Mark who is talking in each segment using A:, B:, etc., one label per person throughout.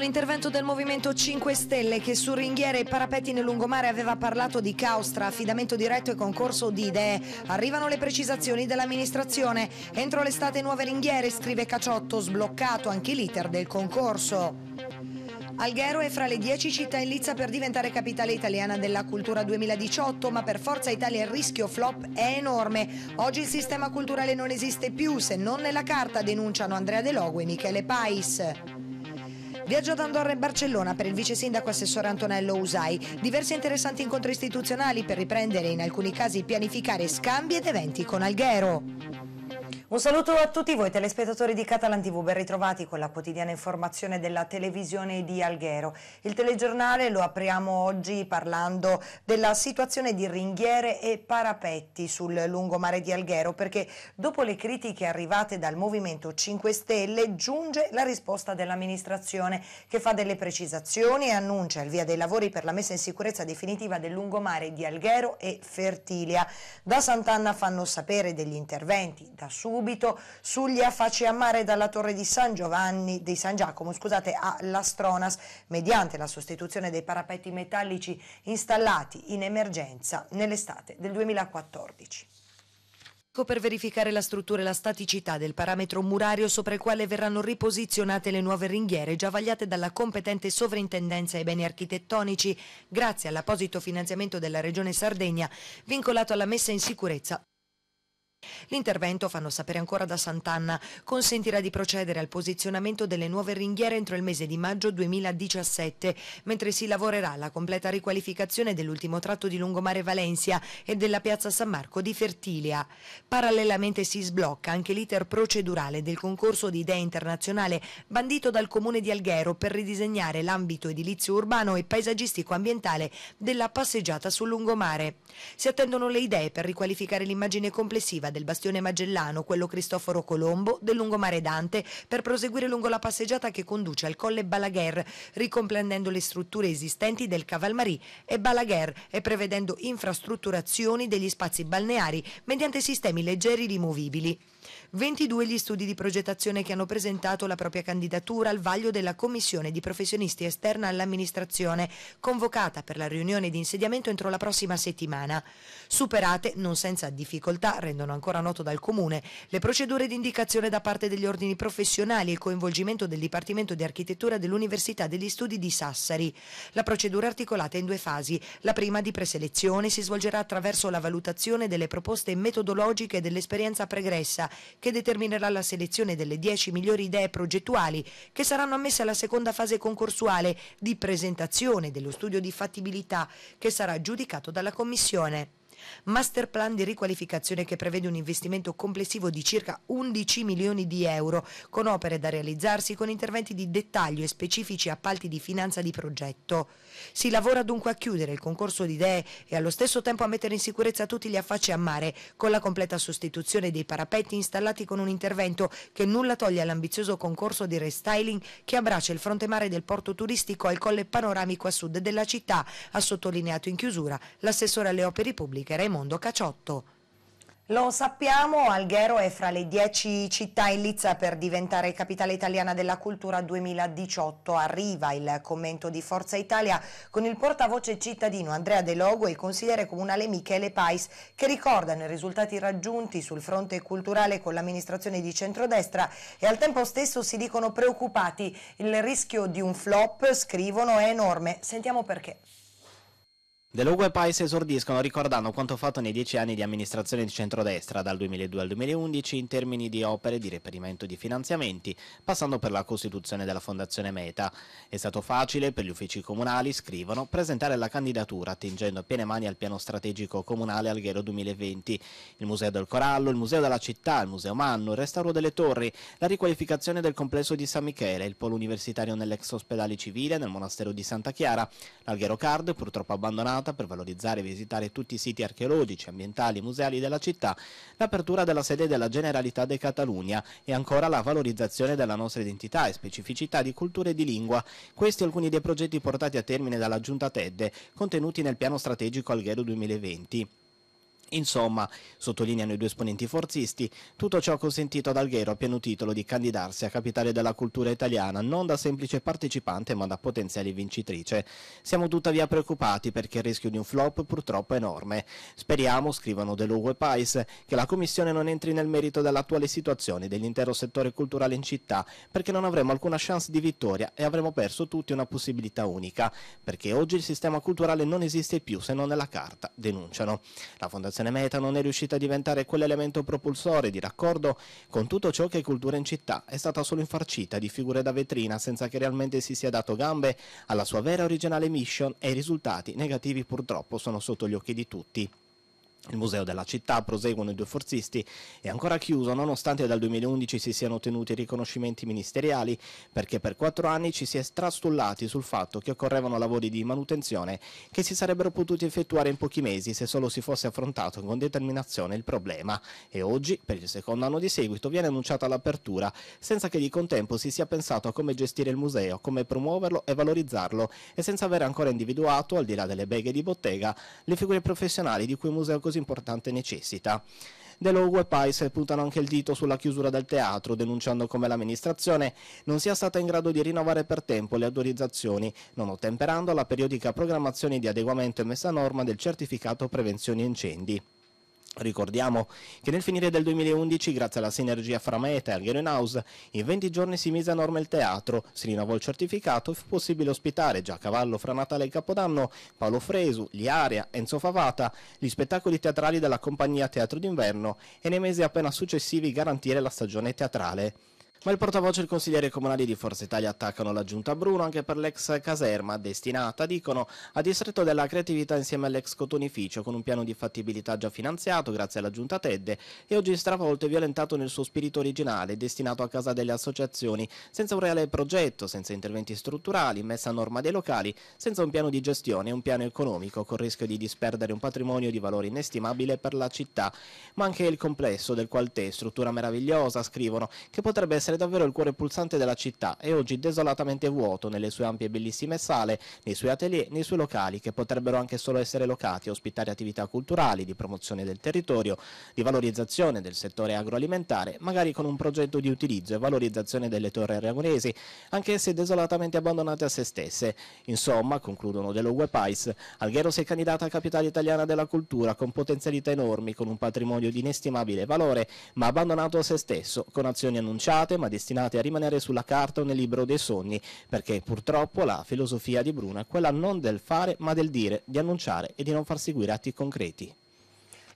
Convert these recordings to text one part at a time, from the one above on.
A: l'intervento del Movimento 5 Stelle che su ringhiere e parapetti nel lungomare aveva parlato di caos tra affidamento diretto e concorso di idee. Arrivano le precisazioni dell'amministrazione. Entro l'estate nuove ringhiere, scrive Caciotto, sbloccato anche l'iter del concorso. Alghero è fra le 10 città in lizza per diventare capitale italiana della cultura 2018, ma per Forza Italia il rischio flop è enorme. Oggi il sistema culturale non esiste più, se non nella carta, denunciano Andrea De Logo e Michele Pais. Viaggio ad Andorra e Barcellona per il vice sindaco assessore Antonello Usai. Diversi interessanti incontri istituzionali per riprendere in alcuni casi pianificare scambi ed eventi con Alghero. Un saluto a tutti voi telespettatori di Catalan TV, ben ritrovati con la quotidiana informazione della televisione di Alghero. Il telegiornale lo apriamo oggi parlando della situazione di ringhiere e parapetti sul lungomare di Alghero perché dopo le critiche arrivate dal Movimento 5 Stelle giunge la risposta dell'amministrazione che fa delle precisazioni e annuncia il via dei lavori per la messa in sicurezza definitiva del lungomare di Alghero e Fertilia. Da Sant'Anna fanno sapere degli interventi da subito subito sugli affacci a mare dalla torre di San Giovanni, di San Giacomo, scusate, all'Astronas, mediante la sostituzione dei parapetti metallici installati in emergenza nell'estate del 2014 ecco per verificare la struttura e la staticità del parametro murario sopra il quale verranno riposizionate le nuove ringhiere già vagliate dalla competente sovrintendenza ai beni architettonici grazie all'apposito finanziamento della Regione Sardegna vincolato alla messa in sicurezza L'intervento, fanno sapere ancora da Sant'Anna, consentirà di procedere al posizionamento delle nuove ringhiere entro il mese di maggio 2017, mentre si lavorerà alla completa riqualificazione dell'ultimo tratto di Lungomare Valencia e della piazza San Marco di Fertilia. Parallelamente si sblocca anche l'iter procedurale del concorso di idee internazionale bandito dal comune di Alghero per ridisegnare l'ambito edilizio urbano e paesaggistico ambientale della passeggiata sul lungomare. Si attendono le idee per riqualificare l'immagine complessiva Marghera, del Bastione Magellano, quello Cristoforo Colombo, del Lungomare Dante, per proseguire lungo la passeggiata che conduce al Colle Balaguer, ricomprendendo le strutture esistenti del Cavalmarì e Balaguer e prevedendo infrastrutturazioni degli spazi balneari mediante sistemi leggeri rimovibili. 22 gli studi di progettazione che hanno presentato la propria candidatura al vaglio della commissione di professionisti esterna all'amministrazione, convocata per la riunione di insediamento entro la prossima settimana. Superate, non senza difficoltà, rendono ancora noto dal Comune, le procedure di indicazione da parte degli ordini professionali e il coinvolgimento del Dipartimento di Architettura dell'Università degli Studi di Sassari. La procedura articolata in due fasi. La prima di preselezione si svolgerà attraverso la valutazione delle proposte metodologiche dell'esperienza pregressa che determinerà la selezione delle 10 migliori idee progettuali che saranno ammesse alla seconda fase concorsuale di presentazione dello studio di fattibilità che sarà giudicato dalla Commissione master plan di riqualificazione che prevede un investimento complessivo di circa 11 milioni di euro, con opere da realizzarsi con interventi di dettaglio e specifici appalti di finanza di progetto. Si lavora dunque a chiudere il concorso di idee e allo stesso tempo a mettere in sicurezza tutti gli affacci a mare, con la completa sostituzione dei parapetti installati con un intervento che nulla toglie all'ambizioso concorso di restyling che abbraccia il fronte mare del porto turistico al colle panoramico a sud della città, ha sottolineato in chiusura l'assessore alle opere pubbliche anche Raimondo Caciotto. Lo sappiamo, Alghero è fra le dieci città in lizza per diventare capitale italiana della cultura 2018. Arriva il commento di Forza Italia con il portavoce cittadino Andrea De Logo e il consigliere comunale Michele Pais che ricordano i risultati raggiunti sul fronte culturale con l'amministrazione di centrodestra e al tempo stesso si dicono preoccupati. Il rischio di un flop, scrivono, è enorme. Sentiamo perché.
B: The Lowe Pies esordiscono ricordando quanto fatto nei dieci anni di amministrazione di centrodestra dal 2002 al 2011 in termini di opere di reperimento di finanziamenti, passando per la costituzione della Fondazione Meta. È stato facile per gli uffici comunali, scrivono, presentare la candidatura attingendo a piene mani al piano strategico comunale Alghero 2020, il Museo del Corallo, il Museo della Città, il Museo Manno, il restauro delle torri, la riqualificazione del complesso di San Michele, il polo universitario nell'ex ospedale civile, nel monastero di Santa Chiara, l'Alghero Card, purtroppo abbandonato, giornata per valorizzare e visitare tutti i siti archeologici, ambientali e museali della città, l'apertura della sede della Generalità de Catalunya e ancora la valorizzazione della nostra identità e specificità di cultura e di lingua. Questi alcuni dei progetti portati a termine dalla Giunta Tedde, contenuti nel piano strategico Alghero 2020. Insomma, sottolineano i due esponenti forzisti, tutto ciò ha consentito ad Alghero a pieno titolo di candidarsi a capitale della cultura italiana, non da semplice partecipante ma da potenziale vincitrice. Siamo tuttavia preoccupati perché il rischio di un flop purtroppo è enorme. Speriamo, scrivono De Lugo e Pais, che la Commissione non entri nel merito dell'attuale situazione dell'intero settore culturale in città, perché non avremo alcuna chance di vittoria e avremo perso tutti una possibilità unica, perché oggi il sistema culturale non esiste più se non nella carta, denunciano. La Fondazione produzione non è riuscita a diventare quell'elemento propulsore di raccordo con tutto ciò che è cultura in città, è stata solo infarcita di figure da vetrina senza che realmente si sia dato gambe alla sua vera originale mission e i risultati negativi purtroppo sono sotto gli occhi di tutti. Il museo della città, proseguono i due forzisti, è ancora chiuso nonostante dal 2011 si siano ottenuti riconoscimenti ministeriali perché per quattro anni ci si è strastullati sul fatto che occorrevano lavori di manutenzione che si sarebbero potuti effettuare in pochi mesi se solo si fosse affrontato con determinazione il problema e oggi, per il secondo anno di seguito, viene annunciata l'apertura senza che di contempo si sia pensato a come gestire il museo, come promuoverlo e valorizzarlo e senza aver ancora individuato, al di là delle beghe di bottega, le figure professionali di cui il museo così importante necessita. Delogu e Pais puntano anche il dito sulla chiusura del teatro, denunciando come l'amministrazione non sia stata in grado di rinnovare per tempo le autorizzazioni, non ottemperando la periodica programmazione di adeguamento e messa a norma del certificato prevenzione incendi. Ricordiamo che nel finire del 2011, grazie alla sinergia fra Meta e Alghero House, in 20 giorni si mise a norma il teatro, si rinnovò il certificato e fu possibile ospitare, già a cavallo fra Natale e Capodanno, Paolo Fresu, Liaria, Enzo Favata, gli spettacoli teatrali della compagnia Teatro d'Inverno e nei mesi appena successivi garantire la stagione teatrale. Ma il portavoce e il consigliere comunale di Forza Italia attaccano la giunta Bruno anche per l'ex caserma destinata, dicono, a distretto della creatività insieme all'ex cotonificio con un piano di fattibilità già finanziato grazie alla giunta Tedde e oggi stravolto e violentato nel suo spirito originale, destinato a casa delle associazioni, senza un reale progetto, senza interventi strutturali, messa a norma dei locali, senza un piano di gestione un piano economico, con il rischio di disperdere un patrimonio di valore inestimabile per la città, ma anche il complesso del qual struttura meravigliosa, scrivono, che potrebbe essere essere davvero il cuore pulsante della città e oggi desolatamente vuoto nelle sue ampie e bellissime sale, nei suoi atelier, nei suoi locali, che potrebbero anche solo essere locati a ospitare attività culturali, di promozione del territorio, di valorizzazione del settore agroalimentare, magari con un progetto di utilizzo e valorizzazione delle torri aragonesi, anche se desolatamente abbandonate a se stesse. Insomma, concludono De Logue Pais, Alghero si è candidata a capitale italiana della cultura con potenzialità enormi, con un patrimonio di inestimabile valore, ma abbandonato a se stesso, con azioni annunciate, ma destinate a rimanere sulla carta o nel libro dei sogni, perché purtroppo la filosofia di Bruno è quella non del fare ma del dire, di annunciare e di non far seguire atti concreti.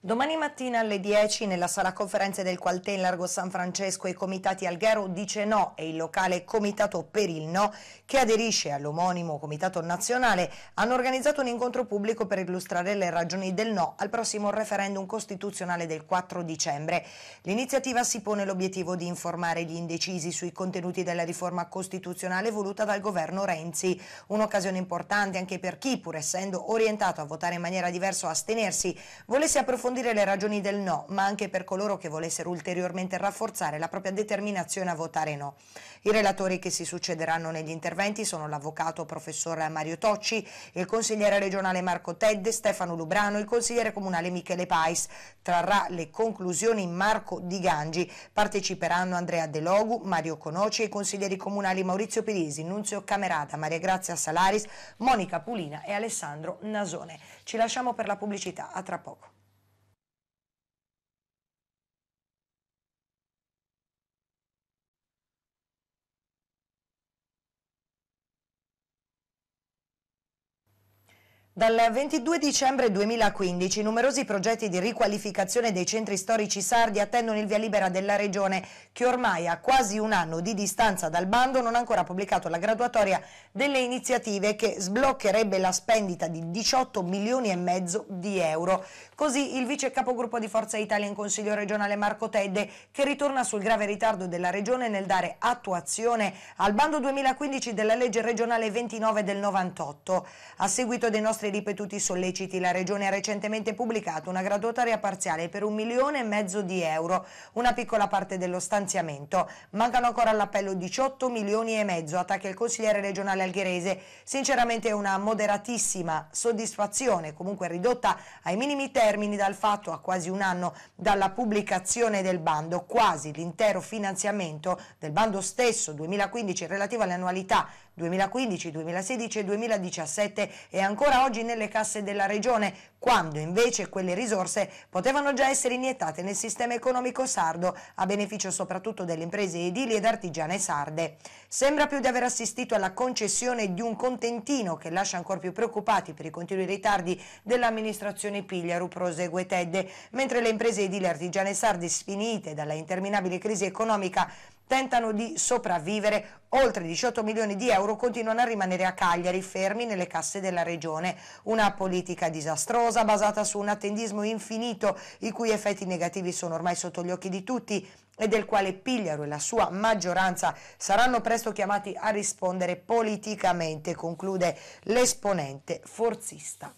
A: Domani mattina alle 10 nella sala conferenze del Qualtè in Largo San Francesco i comitati Alghero dice no e il locale Comitato per il No che aderisce all'omonimo Comitato Nazionale hanno organizzato un incontro pubblico per illustrare le ragioni del no al prossimo referendum costituzionale del 4 dicembre. L'iniziativa si pone l'obiettivo di informare gli indecisi sui contenuti della riforma costituzionale voluta dal governo Renzi, un'occasione importante anche per chi pur essendo orientato a votare in maniera diversa o astenersi volesse approfondire approfondire le ragioni del no, ma anche per coloro che volessero ulteriormente rafforzare la propria determinazione a votare no. I relatori che si succederanno negli interventi sono l'avvocato professor Mario Tocci, il consigliere regionale Marco Tedde, Stefano Lubrano, il consigliere comunale Michele Pais. Trarrà le conclusioni Marco Di Gangi. Parteciperanno Andrea De Logu, Mario Conoci e i consiglieri comunali Maurizio Pirisi, Nunzio Camerata, Maria Grazia Salaris, Monica Pulina e Alessandro Nasone. Ci lasciamo per la pubblicità, a tra poco. Dal 22 dicembre 2015 numerosi progetti di riqualificazione dei centri storici sardi attendono il via libera della Regione che ormai a quasi un anno di distanza dal bando non ha ancora pubblicato la graduatoria delle iniziative che sbloccherebbe la spendita di 18 milioni e mezzo di euro. Così il vice capogruppo di Forza Italia in Consiglio regionale Marco Tedde che ritorna sul grave ritardo della Regione nel dare attuazione al bando 2015 della legge regionale 29 del 98. A seguito dei nostri Grazie ripetuti solleciti la Regione ha recentemente pubblicato una graduatoria parziale per un milione e mezzo di euro, una piccola parte dello stanziamento. Mancano ancora all'appello 18 milioni e mezzo, attacca il consigliere regionale algherese. Sinceramente è una moderatissima soddisfazione, comunque ridotta ai minimi termini dal fatto a quasi un anno dalla pubblicazione del bando, quasi l'intero finanziamento del bando stesso 2015 relativo alle annualità 2015, 2016 e 2017 e ancora oggi nelle casse della Regione, quando invece quelle risorse potevano già essere iniettate nel sistema economico sardo, a beneficio soprattutto delle imprese edili ed artigiane sarde. Sembra più di aver assistito alla concessione di un contentino che lascia ancora più preoccupati per i continui ritardi dell'amministrazione Pigliaru, prosegue Tedde, mentre le imprese edili e artigiane sarde sfinite dalla interminabile crisi economica tentano di sopravvivere. Oltre 18 milioni di euro continuano a rimanere a Cagliari, fermi nelle casse della regione. Una politica disastrosa basata su un attendismo infinito, i cui effetti negativi sono ormai sotto gli occhi di tutti e del quale Pigliaro e la sua maggioranza saranno presto chiamati a rispondere politicamente, conclude l'esponente forzista.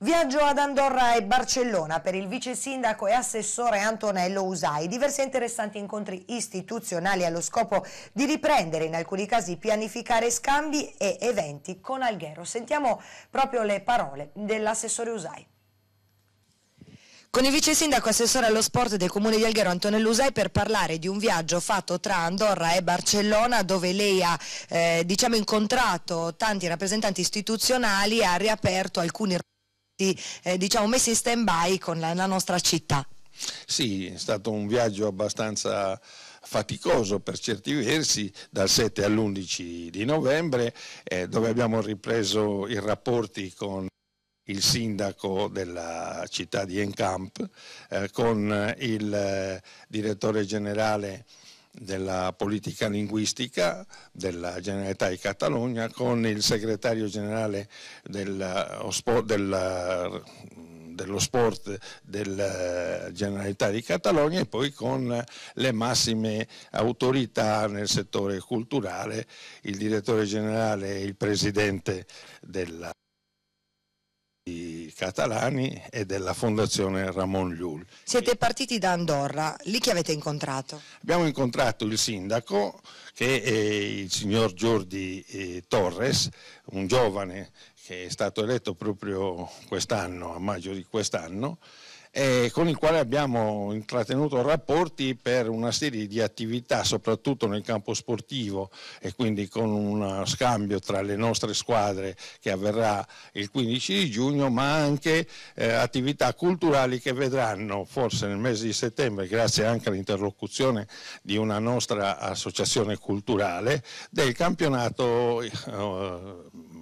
A: Viaggio ad Andorra e Barcellona per il vice sindaco e assessore Antonello Usai. Diversi e interessanti incontri istituzionali allo scopo di riprendere, in alcuni casi pianificare scambi e eventi con Alghero. Sentiamo proprio le parole dell'assessore Usai. Con il vice sindaco assessore allo sport del comune di Alghero Antonello Usai per parlare di un viaggio fatto tra Andorra e Barcellona dove lei ha eh, diciamo incontrato tanti rappresentanti istituzionali e ha riaperto alcuni tutti eh, diciamo messi in stand by con la, la nostra città.
C: Sì, è stato un viaggio abbastanza faticoso per certi versi dal 7 all'11 di novembre eh, dove abbiamo ripreso i rapporti con il sindaco della città di Encamp, eh, con il eh, direttore generale della politica linguistica della Generalità di Catalogna con il segretario generale del, del, dello sport della Generalità di Catalogna e poi con le massime autorità nel settore culturale, il direttore generale e il presidente della catalani e della fondazione Ramon Llull.
A: Siete partiti da Andorra, lì chi avete incontrato?
C: Abbiamo incontrato il sindaco che è il signor Giordi eh, Torres, un giovane che è stato eletto proprio quest'anno, a maggio di quest'anno, eh, con il quale abbiamo intrattenuto rapporti per una serie di attività, soprattutto nel campo sportivo e quindi con uno scambio tra le nostre squadre che avverrà il 15 di giugno, ma anche eh, attività culturali che vedranno forse nel mese di settembre, grazie anche all'interlocuzione di una nostra associazione culturale, del campionato eh,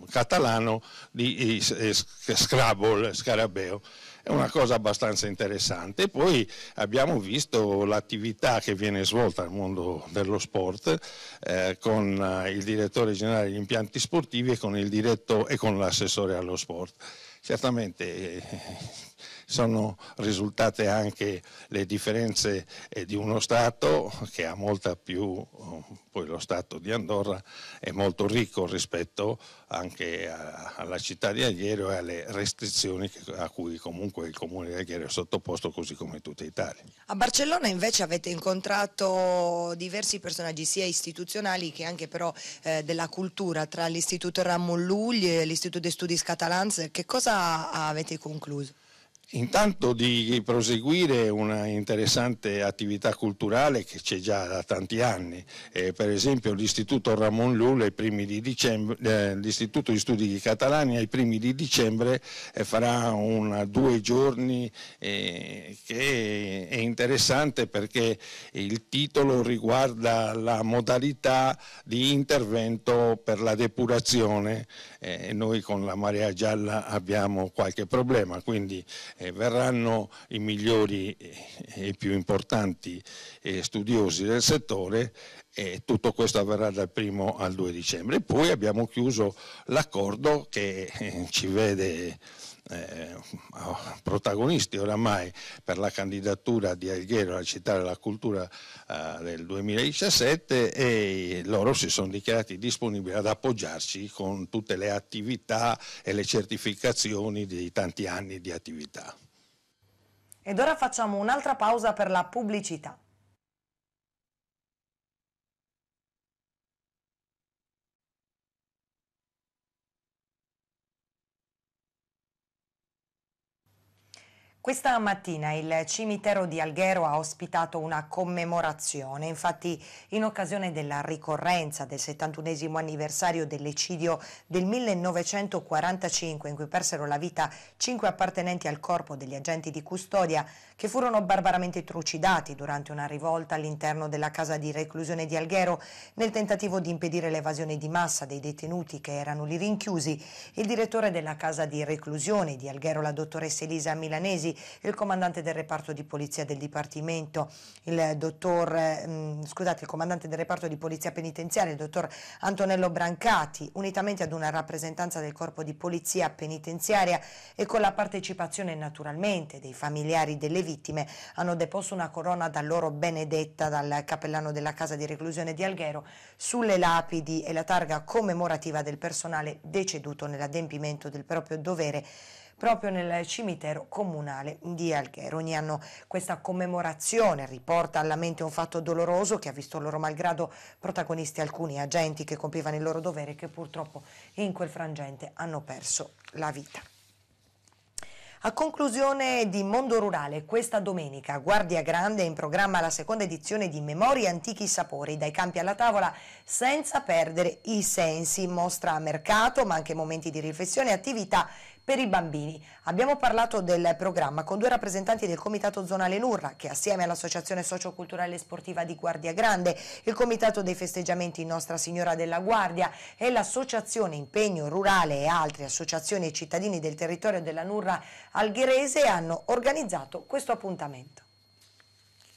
C: catalano di eh, eh, Scrabble, Scarabeo è una cosa abbastanza interessante. Poi abbiamo visto l'attività che viene svolta nel mondo dello sport eh, con eh, il direttore generale degli impianti sportivi e con, l'assessore allo sport. Certamente eh, sono risultate anche le differenze eh, di uno Stato che ha molta più, oh, poi lo Stato di Andorra è molto ricco rispetto anche alla città di Aglierio e alle restrizioni a cui comunque il comune di Aglierio è sottoposto così come tutta Italia.
A: A Barcellona invece avete incontrato diversi personaggi sia istituzionali che anche però eh, della cultura tra l'Istituto Ramon Lugli e l'Istituto di Studi Catalans, che cosa avete concluso?
C: intanto di proseguire una interessante attività culturale che c'è già da tanti anni, eh, per esempio l'Istituto Ramon Llull eh, l'Istituto di Studi Catalani ai primi di dicembre eh, farà una, due giorni eh, che è interessante perché il titolo riguarda la modalità di intervento per la depurazione eh, noi con la marea gialla abbiamo qualche problema, quindi eh, verranno i migliori eh, e più importanti eh, studiosi del settore e tutto questo avverrà dal 1 al 2 dicembre. Poi abbiamo chiuso l'accordo che eh, ci vede eh, eh, protagonisti oramai per la candidatura di Alghero alla città della cultura eh, del 2017 e loro si sono dichiarati disponibili ad appoggiarci con tutte le attività e le certificazioni di tanti anni di attività.
A: Ed ora facciamo un'altra pausa per la pubblicità. Questa mattina il cimitero di Alghero ha ospitato una commemorazione, infatti in occasione della ricorrenza del 71 anniversario dell'ecidio del 1945 in cui persero la vita cinque appartenenti al corpo degli agenti di custodia che furono barbaramente trucidati durante una rivolta all'interno della casa di reclusione di Alghero nel tentativo di impedire l'evasione di massa dei detenuti che erano lì rinchiusi, il direttore della casa di reclusione di Alghero, la dottoressa Elisa Milanesi, il comandante del reparto di polizia del Dipartimento, il dottor, mm, scusate, il comandante del reparto di polizia penitenziaria, il dottor Antonello Brancati, unitamente ad una rappresentanza del corpo di polizia penitenziaria e con la partecipazione naturalmente dei familiari delle vittime, hanno deposto una corona da loro benedetta dal cappellano della casa di reclusione di Alghero sulle lapidi e la targa commemorativa del personale deceduto nell'adempimento del proprio dovere proprio nel cimitero comunale di Alghero. Ogni anno questa commemorazione riporta alla mente un fatto doloroso che ha visto loro malgrado protagonisti alcuni agenti che compivano il loro dovere e che purtroppo in quel frangente hanno perso la vita. A conclusione di Mondo Rurale, questa domenica, Guardia Grande è in programma la seconda edizione di Memorie Antichi Sapori, dai campi alla tavola senza perdere i sensi, mostra a mercato ma anche momenti di riflessione e attività per i bambini. Abbiamo parlato del programma con due rappresentanti del Comitato Zonale Nurra che assieme all'Associazione Socioculturale e Sportiva di Guardia Grande, il Comitato dei Festeggiamenti Nostra Signora della Guardia e l'Associazione Impegno Rurale e altre associazioni e cittadini del territorio della Nurra algherese hanno organizzato questo appuntamento.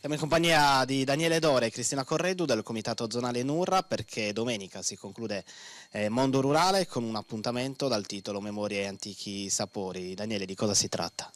B: Siamo in compagnia di Daniele Dore e Cristina Corredu del Comitato Zonale Nurra perché domenica si conclude eh, Mondo Rurale con un appuntamento dal titolo Memorie e antichi sapori. Daniele, di cosa si tratta?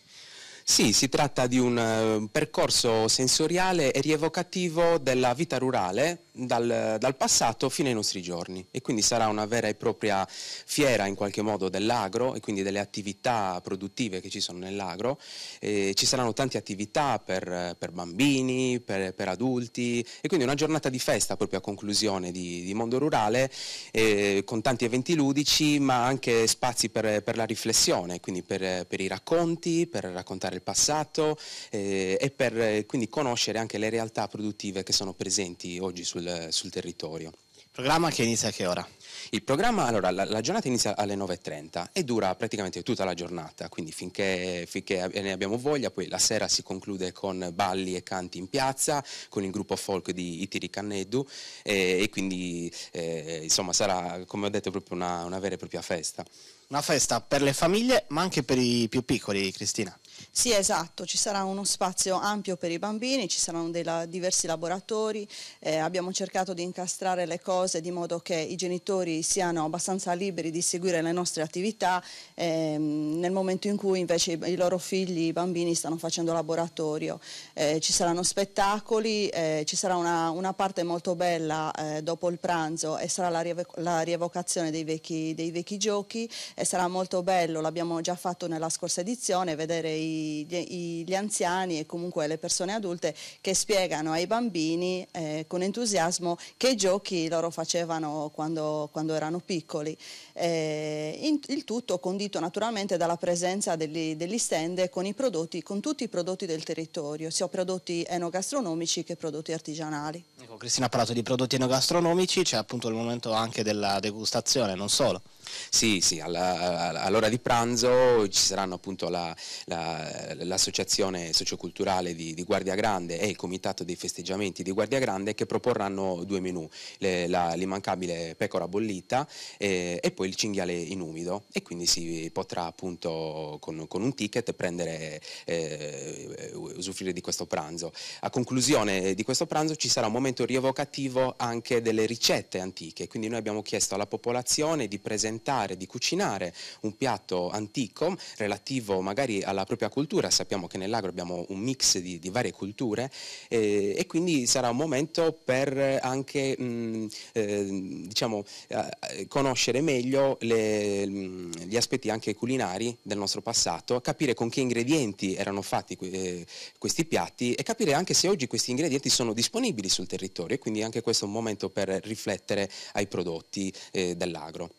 B: Sì,
D: si tratta di un uh, percorso sensoriale e rievocativo della vita rurale dal, dal, passato fino ai nostri giorni e quindi sarà una vera e propria fiera in qualche modo dell'agro e quindi delle attività produttive che ci sono nell'agro. Eh, ci saranno tante attività per, per bambini, per, per, adulti e quindi una giornata di festa proprio a conclusione di, di mondo rurale eh, con tanti eventi ludici ma anche spazi per, per la riflessione, quindi per, i racconti, per raccontare il passato eh, e per quindi conoscere anche le realtà produttive che sono presenti oggi sul sul, sul territorio. Programma che inizia a che ora? Il programma, allora, la, la giornata inizia alle 9.30 e dura praticamente tutta la giornata, quindi finché, finché, ne abbiamo voglia, poi la sera si conclude con balli e canti in piazza, con il gruppo folk di Itiri Canneddu e, e quindi eh, insomma sarà, come ho detto, proprio una, una vera e propria
B: festa. Una festa per le famiglie ma anche per i più piccoli, Cristina. Sì,
A: esatto, ci sarà uno spazio ampio per i bambini, ci saranno dei la, diversi laboratori, eh, abbiamo cercato di incastrare le cose di modo che i genitori siano abbastanza liberi di seguire le nostre attività ehm, nel momento in cui invece i, i, loro figli, i bambini stanno facendo laboratorio. Eh, ci saranno spettacoli, eh, ci sarà una, una, parte molto bella eh, dopo il pranzo e sarà la, rievo la rievocazione dei vecchi, dei vecchi giochi e sarà molto bello, l'abbiamo già fatto nella scorsa edizione, vedere i i, i, gli anziani e comunque le persone adulte che spiegano ai bambini eh, con entusiasmo che giochi loro facevano quando, quando erano piccoli. Eh, in, il tutto condito naturalmente dalla presenza degli, degli stand con, i prodotti, con tutti i prodotti del territorio, sia prodotti enogastronomici che prodotti artigianali.
B: Ecco, Cristina ha parlato di prodotti enogastronomici, c'è appunto il momento anche della degustazione, non solo.
D: Sì, sì, all'ora di pranzo ci saranno appunto la, la, l'associazione socioculturale di, di, Guardia Grande e il comitato dei festeggiamenti di Guardia Grande che proporranno due menù, le, la, l'immancabile pecora bollita e, eh, e, poi il cinghiale in umido e quindi si potrà appunto con, con un ticket prendere, eh, usufruire di questo pranzo. A conclusione di questo pranzo ci sarà un momento rievocativo anche delle ricette antiche, quindi noi abbiamo chiesto alla popolazione di presentare inventare, di cucinare un piatto antico relativo magari alla propria cultura, sappiamo che nell'agro abbiamo un mix di, di varie culture eh, e quindi sarà un momento per anche mh, mm, eh, diciamo, eh, conoscere meglio le, mh, mm, gli aspetti anche culinari del nostro passato, capire con che ingredienti erano fatti eh, questi piatti e capire anche se oggi questi ingredienti sono disponibili sul territorio e quindi anche questo è un momento per riflettere ai prodotti eh, dell'agro.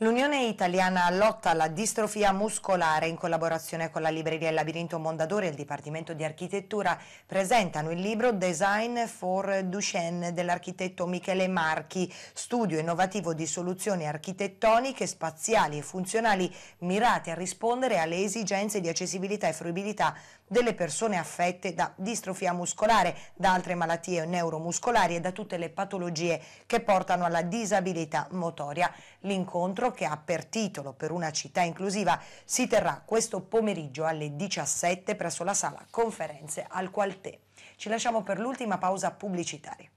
A: L'Unione Italiana lotta alla distrofia muscolare in collaborazione con la libreria Il Labirinto Mondadori e il Dipartimento di Architettura presentano il libro Design for Duchenne dell'architetto Michele Marchi, studio innovativo di soluzioni architettoniche, spaziali e funzionali mirate a rispondere alle esigenze di accessibilità e fruibilità delle persone affette da distrofia muscolare, da altre malattie neuromuscolari e da tutte le patologie che portano alla disabilità motoria. L'incontro, che ha per titolo Per una città inclusiva, si terrà questo pomeriggio alle 17 presso la sala conferenze al Qualtè. Ci lasciamo per l'ultima pausa pubblicitaria.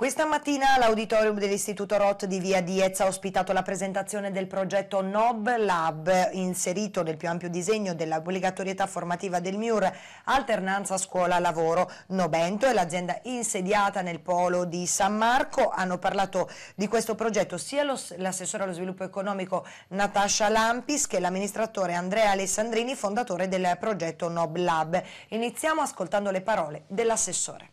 A: Questa mattina l'auditorium dell'Istituto Roth di Via Diez ha ospitato la presentazione del progetto NOB Lab, inserito nel più ampio disegno dell'obbligatorietà formativa del MIUR, alternanza scuola-lavoro. Nobento è l'azienda insediata nel polo di San Marco. Hanno parlato di questo progetto sia l'assessore allo sviluppo economico Natasha Lampis che l'amministratore Andrea Alessandrini, fondatore del progetto NOB Lab. Iniziamo ascoltando le parole dell'assessore.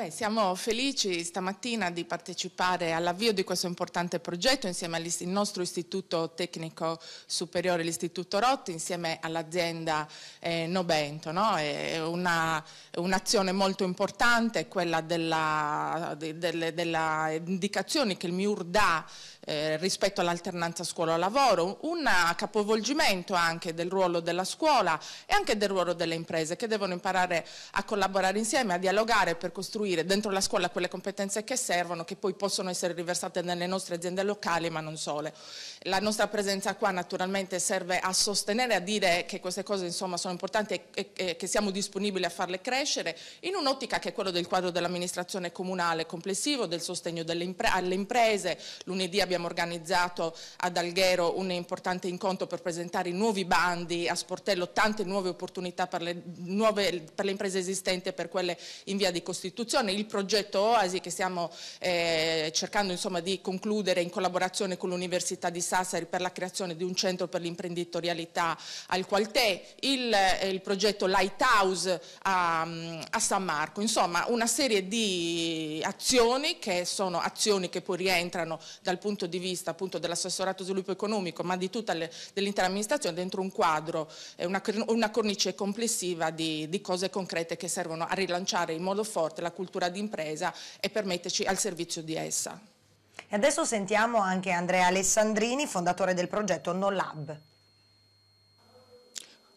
E: Beh, siamo felici stamattina di partecipare all'avvio di questo importante progetto insieme al nostro istituto tecnico superiore, l'istituto Rotti, insieme all'azienda eh, Nobento. No? È un'azione molto importante, quella della, de, delle, della indicazione che il MIUR dà eh, rispetto all'alternanza scuola-lavoro, un capovolgimento anche del ruolo della scuola e anche del ruolo delle imprese che devono imparare a collaborare insieme, a dialogare per costruire dentro la scuola quelle competenze che servono, che poi possono essere riversate nelle nostre aziende locali ma non sole. La nostra presenza qua naturalmente serve a sostenere, a dire che queste cose insomma sono importanti e, e, e che siamo disponibili a farle crescere in un'ottica che è quella del quadro dell'amministrazione comunale complessivo, del sostegno impre alle imprese. Lunedì abbiamo abbiamo organizzato ad Alghero un importante incontro per presentare i nuovi bandi a sportello, tante nuove opportunità per le, nuove, per le imprese esistenti e per quelle in via di costituzione, il progetto Oasi che stiamo eh, cercando insomma, di concludere in collaborazione con l'Università di Sassari per la creazione di un centro per l'imprenditorialità al Qualtè, il, eh, il progetto Lighthouse a, a San Marco, insomma una serie di azioni che sono azioni che poi rientrano dal punto di vista appunto dell'assessorato sviluppo economico ma di tutta dell'intera amministrazione dentro un quadro, una, una cornice complessiva di, di cose concrete che servono a rilanciare in modo forte la cultura
A: d'impresa e per metterci al servizio di essa. E adesso sentiamo anche Andrea Alessandrini, fondatore del progetto NoLab.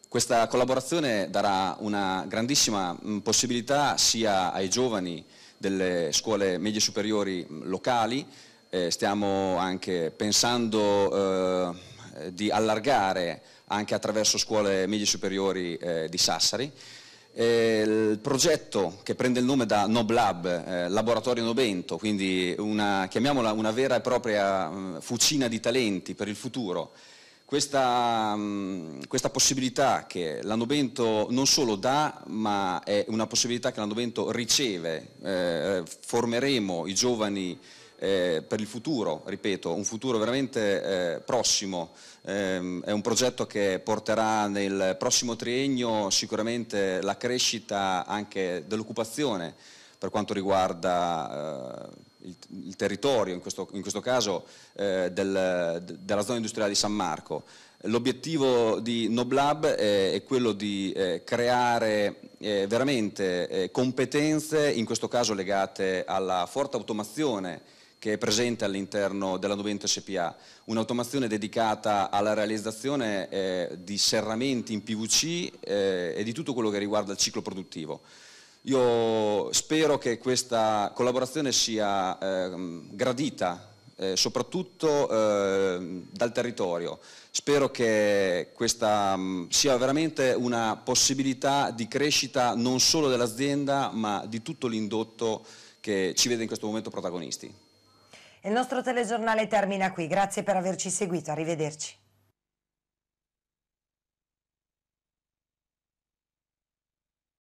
F: Questa collaborazione darà una grandissima possibilità sia ai giovani delle scuole medie superiori locali, eh, stiamo anche pensando eh, di allargare anche attraverso scuole medie superiori eh, di Sassari. Eh, il progetto che prende il nome da NobLab, eh, Laboratorio Nobento, quindi una, chiamiamola una vera e propria mh, mm, fucina di talenti per il futuro, questa, mh, mm, questa possibilità che la Novento non solo dà, ma è una possibilità che la Novento riceve, eh, formeremo i giovani eh, per il futuro, ripeto, un futuro veramente eh, prossimo. Eh, è un progetto che porterà nel prossimo triennio sicuramente la crescita anche dell'occupazione per quanto riguarda eh, il, il, territorio, in questo, in questo caso eh, del, della zona industriale di San Marco. L'obiettivo di NobLab è quello di eh, creare veramente competenze, in questo caso legate alla forte automazione che è presente all'interno della Novento SPA, un'automazione dedicata alla realizzazione eh, di serramenti in PVC eh, e di tutto quello che riguarda il ciclo produttivo. Io spero che questa collaborazione sia ehm, eh, gradita soprattutto ehm, dal territorio. Spero che questa mh, mm, sia veramente una possibilità di crescita non solo dell'azienda ma di tutto l'indotto che ci vede in questo momento protagonisti.
A: Il nostro telegiornale termina qui, grazie per averci seguito, arrivederci.